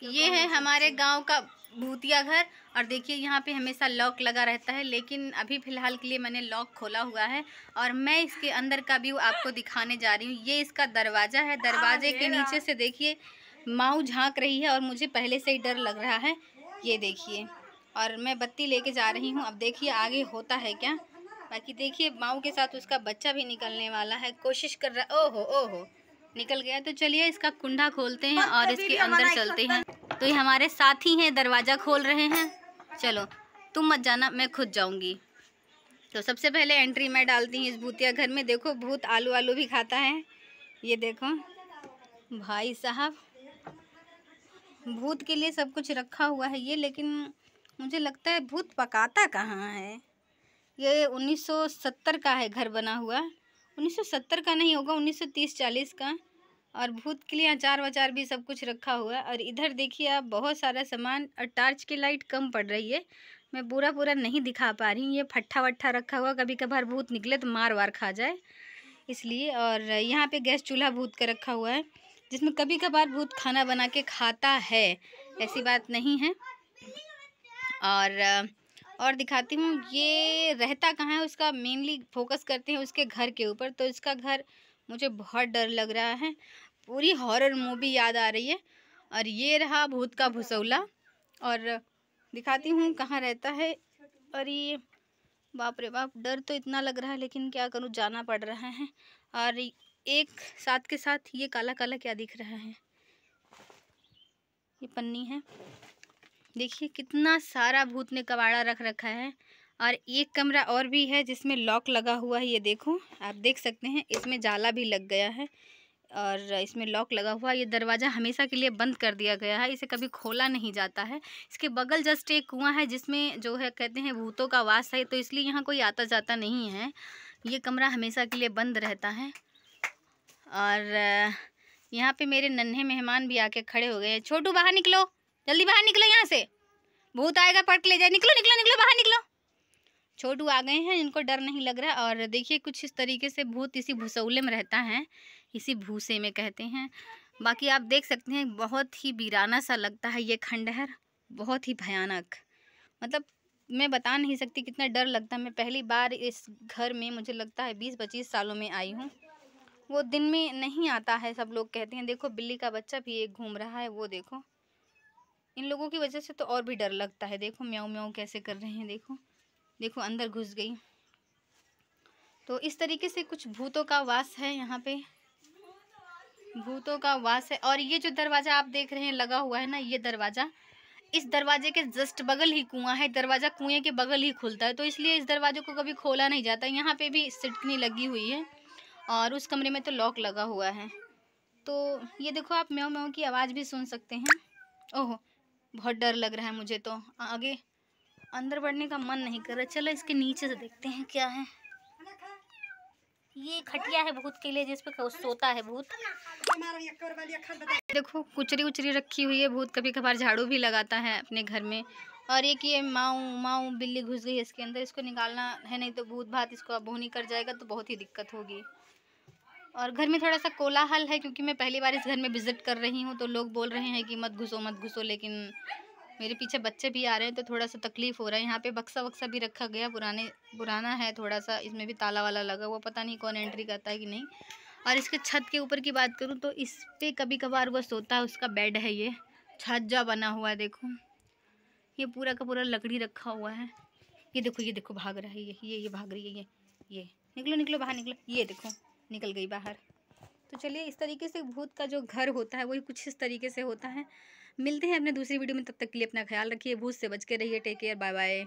तो ये है हमारे गांव का भूतिया घर और देखिए यहाँ पे हमेशा लॉक लगा रहता है लेकिन अभी फ़िलहाल के लिए मैंने लॉक खोला हुआ है और मैं इसके अंदर का व्यू आपको दिखाने जा रही हूँ ये इसका दरवाज़ा है दरवाजे के नीचे से देखिए माऊ झांक रही है और मुझे पहले से ही डर लग रहा है ये देखिए और मैं बत्ती लेके जा रही हूँ अब देखिए आगे होता है क्या बाकी देखिए माऊ के साथ उसका बच्चा भी निकलने वाला है कोशिश कर रहा ओहो ओहो निकल गया तो चलिए इसका कुंडा खोलते हैं और इसके अंदर चलते हैं तो ये हमारे साथी हैं दरवाज़ा खोल रहे हैं चलो तुम मत जाना मैं खुद जाऊंगी तो सबसे पहले एंट्री मैं डालती हूँ इस भूतिया घर में देखो भूत आलू आलू भी खाता है ये देखो भाई साहब भूत के लिए सब कुछ रखा हुआ है ये लेकिन मुझे लगता है भूत पकाता कहाँ है ये 1970 का है घर बना हुआ 1970 का नहीं होगा 1930-40 का और भूत के लिए अचार वचार भी सब कुछ रखा हुआ है और इधर देखिए आप बहुत सारा सामान और टार्च की लाइट कम पड़ रही है मैं पूरा पूरा नहीं दिखा पा रही हूँ ये फट्ठा वट्ठा रखा हुआ कभी कभार भूत निकले तो मार वार खा जाए इसलिए और यहाँ पे गैस चूल्हा भूत का रखा हुआ है जिसमें कभी कभार भूत खाना बना के खाता है ऐसी बात नहीं है और और दिखाती हूँ ये रहता कहाँ है उसका मेनली फोकस करते हैं उसके घर के ऊपर तो इसका घर मुझे बहुत डर लग रहा है पूरी हॉरर मूवी याद आ रही है और ये रहा भूत का भुसौला और दिखाती हूँ कहाँ रहता है और ये बाप रे बाप डर तो इतना लग रहा है लेकिन क्या करूँ जाना पड़ रहा है और एक साथ के साथ ये काला काला क्या दिख रहा है ये पन्नी है देखिए कितना सारा भूत ने कबाड़ा रख रखा है और एक कमरा और भी है जिसमें लॉक लगा हुआ है ये देखो आप देख सकते हैं इसमें जाला भी लग गया है और इसमें लॉक लगा हुआ ये दरवाज़ा हमेशा के लिए बंद कर दिया गया है इसे कभी खोला नहीं जाता है इसके बगल जस्ट एक कुआं है जिसमें जो है कहते हैं भूतों का वास है तो इसलिए यहाँ कोई आता जाता नहीं है ये कमरा हमेशा के लिए बंद रहता है और यहाँ पे मेरे नन्हे मेहमान भी आके खड़े हो गए हैं छोटू बाहर निकलो जल्दी बाहर निकलो यहाँ से भूत आएगा पढ़ के ले जाए निकलो निकलो निकलो बाहर निकलो छोटू आ गए हैं इनको डर नहीं लग रहा और देखिए कुछ इस तरीके से भूत इसी भूसौले में रहता है इसी भूसे में कहते हैं बाकी आप देख सकते हैं बहुत ही बीराना सा लगता है ये खंडहर बहुत ही भयानक मतलब मैं बता नहीं सकती कितना डर लगता है मैं पहली बार इस घर में मुझे लगता है बीस पच्चीस सालों में आई हूँ वो दिन में नहीं आता है सब लोग कहते हैं देखो बिल्ली का बच्चा भी एक घूम रहा है वो देखो इन लोगों की वजह से तो और भी डर लगता है देखो म्याऊ म्याऊ कैसे कर रहे हैं देखो देखो अंदर घुस गई तो इस तरीके से कुछ भूतों का वास है यहाँ पे भूतों का वास है और ये जो दरवाज़ा आप देख रहे हैं लगा हुआ है ना ये दरवाज़ा इस दरवाजे के जस्ट बगल ही कुआं है दरवाज़ा कुएं के बगल ही खुलता है तो इसलिए इस दरवाजे को कभी खोला नहीं जाता यहाँ पे भी सिटकनी लगी हुई है और उस कमरे में तो लॉक लगा हुआ है तो ये देखो आप म्यों म्यों की आवाज़ भी सुन सकते हैं ओहो बहुत डर लग रहा है मुझे तो आगे अंदर बढ़ने का मन नहीं कर रहा चलो इसके नीचे से देखते हैं क्या है ये खटिया है भूत के लिए जिसपे सोता है भूत देखो कुचरी उचरी रखी हुई है भूत कभी कभार झाड़ू भी लगाता है अपने घर में और एक ये माऊ माऊ बिल्ली घुस गई है इसके अंदर इसको निकालना है नहीं तो भूत भात इसको अब नहीं कर जाएगा तो बहुत ही दिक्कत होगी और घर में थोड़ा सा कोलाहल है क्योंकि मैं पहली बार इस घर में विज़िट कर रही हूँ तो लोग बोल रहे हैं कि मत घुसो मत घुसो लेकिन मेरे पीछे बच्चे भी आ रहे हैं तो थोड़ा सा तकलीफ़ हो रहा है यहाँ पे बक्सा वक्सा भी रखा गया पुराने पुराना है थोड़ा सा इसमें भी ताला वाला लगा हुआ पता नहीं कौन एंट्री करता है कि नहीं और इसके छत के ऊपर की बात करूँ तो इस पर कभी कभार वह सोता है उसका बेड है ये छत जा बना हुआ है देखो ये पूरा का पूरा लकड़ी रखा हुआ है ये देखो ये देखो भाग रहा है ये ये ये भाग रही है ये ये निकलो निकलो बाहर निकलो ये देखो निकल गई बाहर तो चलिए इस तरीके से भूत का जो घर होता है वही कुछ इस तरीके से होता है मिलते हैं अपने दूसरी वीडियो में तब तक के लिए अपना ख्याल रखिए भूत से बच के रहिए टेक केयर बाय बाय